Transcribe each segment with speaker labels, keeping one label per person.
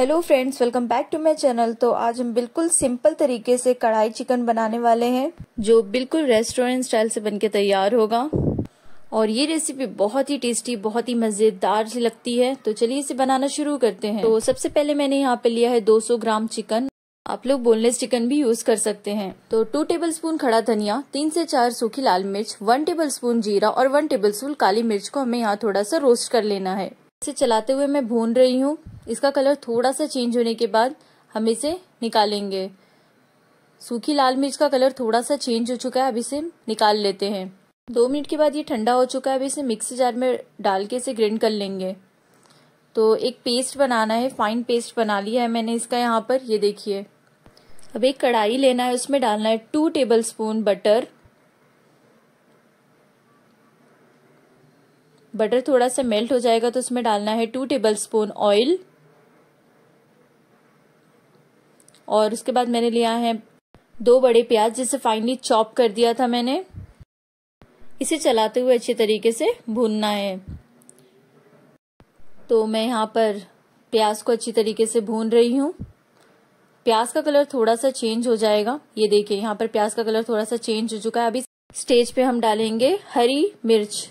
Speaker 1: hello friends welcome back to my channel तो आज हम बिल्कुल सिंपल तरीके से कढ़ाई चिकन बनाने वाले हैं जो बिल्कुल रेस्टोरेंट स्टाइल से बनके तैयार होगा और ये रेसिपी बहुत ही टेस्टी बहुत ही मजेदार सी लगती है तो चलिए इसे बनाना शुरू करते हैं तो सबसे पहले मैंने यहाँ पे लिया है दो ग्राम चिकन आप लोग बोनलेस चिकन भी यूज कर सकते हैं तो टू टेबल स्पून खड़ा धनिया तीन से चार सूखी लाल मिर्च वन टेबल स्पून जीरा और वन टेबल स्पून काली मिर्च को हमें यहाँ थोड़ा सा रोस्ट कर लेना है इसे चलाते हुए मैं भून रही हूँ इसका कलर थोड़ा सा चेंज होने के बाद हम इसे निकालेंगे सूखी लाल मिर्च का कलर थोड़ा सा चेंज हो चुका है अब इसे निकाल लेते हैं दो मिनट के बाद ये ठंडा हो चुका है अभी इसे मिक्सी जार में डाल के इसे ग्रिंड कर लेंगे तो एक पेस्ट बनाना है फाइन पेस्ट बना लिया है मैंने इसका यहाँ पर ये देखिए अब एक कढ़ाई लेना है उसमें डालना है two tablespoon butter butter थोड़ा सा मेल्ट हो जाएगा तो उसमें डालना है टू टेबल स्पून ऑयल और उसके बाद मैंने लिया है दो बड़े प्याज जिसे फाइनली चॉप कर दिया था मैंने इसे चलाते हुए अच्छे तरीके से भूनना है तो मैं यहाँ पर प्याज को अच्छी तरीके से भून रही हूँ प्याज का कलर थोड़ा सा चेंज हो जाएगा ये देखिए यहाँ पर प्याज का कलर थोड़ा सा चेंज हो चुका है अभी स्टेज पे हम डालेंगे हरी मिर्च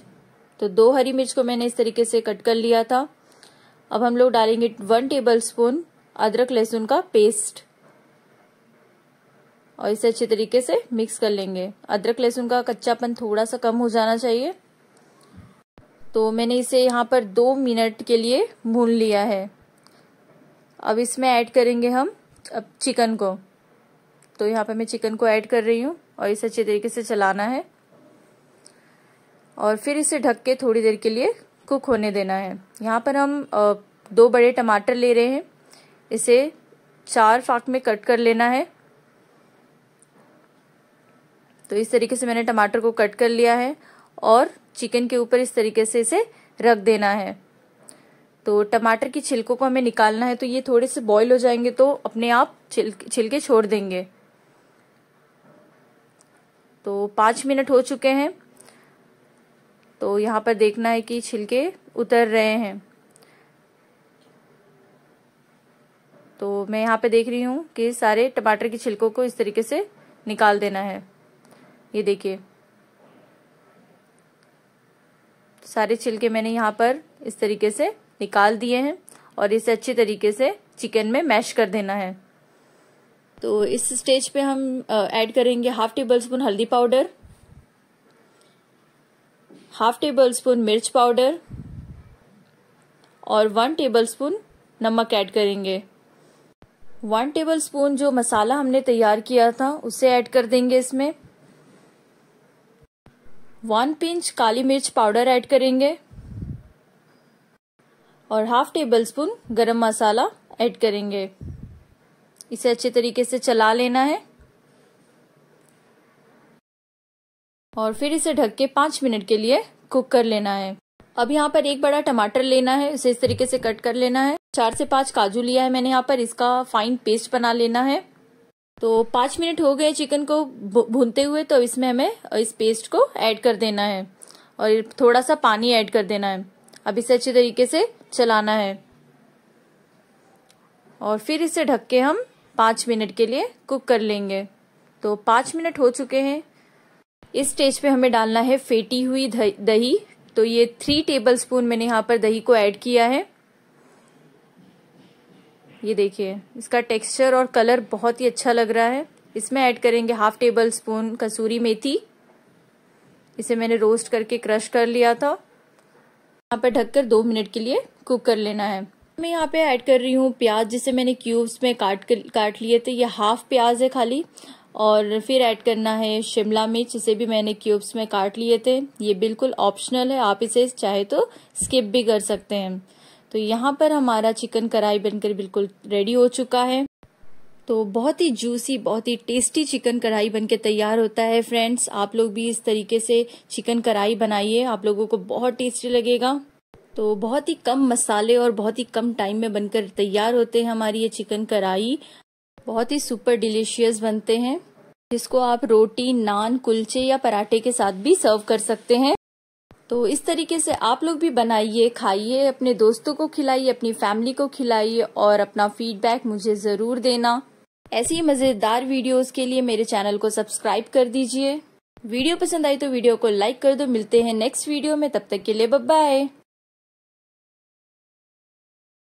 Speaker 1: तो दो हरी मिर्च को मैंने इस तरीके से कट कर लिया था अब हम लोग डालेंगे वन टेबल स्पून अदरक लहसुन का पेस्ट और इसे अच्छे तरीके से मिक्स कर लेंगे अदरक लहसुन का कच्चापन थोड़ा सा कम हो जाना चाहिए तो मैंने इसे यहाँ पर दो मिनट के लिए भून लिया है अब इसमें ऐड करेंगे हम अब चिकन को तो यहाँ पर मैं चिकन को ऐड कर रही हूँ और इसे अच्छे तरीके से चलाना है और फिर इसे ढक के थोड़ी देर के लिए कुक होने देना है यहाँ पर हम दो बड़े टमाटर ले रहे हैं इसे चार फाक में कट कर लेना है तो इस तरीके से मैंने टमाटर को कट कर लिया है और चिकन के ऊपर इस तरीके से इसे रख देना है तो टमाटर की छिलकों को हमें निकालना है तो ये थोड़े से बॉईल हो जाएंगे तो अपने आप छिलके छोड़ देंगे तो पांच मिनट हो चुके हैं तो यहां पर देखना है कि छिलके उतर रहे हैं तो मैं यहां पे देख रही हूं कि सारे टमाटर के छिलकों को इस तरीके से निकाल देना है ये देखिए सारे छिलके मैंने यहाँ पर इस तरीके से निकाल दिए हैं और इसे अच्छे तरीके से चिकन में मैश कर देना है तो इस स्टेज पे हम ऐड करेंगे हाफ टेबल स्पून हल्दी पाउडर हाफ टेबल स्पून मिर्च पाउडर और वन टेबल स्पून नमक ऐड करेंगे वन टेबल स्पून जो मसाला हमने तैयार किया था उसे ऐड कर देंगे इसमें वन पिंच काली मिर्च पाउडर ऐड करेंगे और हाफ टेबल स्पून गर्म मसाला ऐड करेंगे इसे अच्छे तरीके से चला लेना है और फिर इसे ढक के पांच मिनट के लिए कुक कर लेना है अब यहाँ पर एक बड़ा टमाटर लेना है उसे इस तरीके से कट कर लेना है चार से पांच काजू लिया है मैंने यहाँ पर इसका फाइन पेस्ट बना लेना है तो पाँच मिनट हो गए चिकन को भूनते हुए तो इसमें हमें इस पेस्ट को ऐड कर देना है और थोड़ा सा पानी ऐड कर देना है अब इसे अच्छे तरीके से चलाना है और फिर इसे ढक के हम पाँच मिनट के लिए कुक कर लेंगे तो पाँच मिनट हो चुके हैं इस स्टेज पे हमें डालना है फेटी हुई दही तो ये थ्री टेबल स्पून मैंने यहाँ पर दही को ऐड किया है ये देखिए इसका टेक्सचर और कलर बहुत ही अच्छा लग रहा है इसमें ऐड करेंगे हाफ टेबल स्पून कसूरी मेथी इसे मैंने रोस्ट करके क्रश कर लिया था यहाँ पर ढककर दो मिनट के लिए कुक कर लेना है मैं यहाँ पे ऐड कर रही हूँ प्याज जिसे मैंने क्यूब्स में काट कर काट लिए थे ये हाफ प्याज है खाली और फिर ऐड करना है शिमला मिर्च इसे भी मैंने क्यूब्स में काट लिए थे ये बिल्कुल ऑप्शनल है आप इसे चाहे तो स्किप भी कर सकते हैं तो यहाँ पर हमारा चिकन कढ़ाई बनकर बिल्कुल रेडी हो चुका है तो बहुत ही जूसी बहुत ही टेस्टी चिकन कढ़ाई बनके तैयार होता है फ्रेंड्स आप लोग भी इस तरीके से चिकन कढ़ाई बनाइए आप लोगों को बहुत टेस्टी लगेगा तो बहुत ही कम मसाले और बहुत ही कम टाइम में बनकर तैयार होते हैं हमारी ये चिकन कढ़ाई बहुत ही सुपर डिलीशियस बनते हैं जिसको आप रोटी नान कुलचे या पराठे के साथ भी सर्व कर सकते हैं तो इस तरीके से आप लोग भी बनाइए खाइए अपने दोस्तों को खिलाइए अपनी फैमिली को खिलाइए और अपना फीडबैक मुझे ज़रूर देना ऐसी मज़ेदार वीडियोस के लिए मेरे चैनल को सब्सक्राइब कर दीजिए वीडियो पसंद आई तो वीडियो को लाइक कर दो मिलते हैं नेक्स्ट वीडियो में तब तक के लिए बाय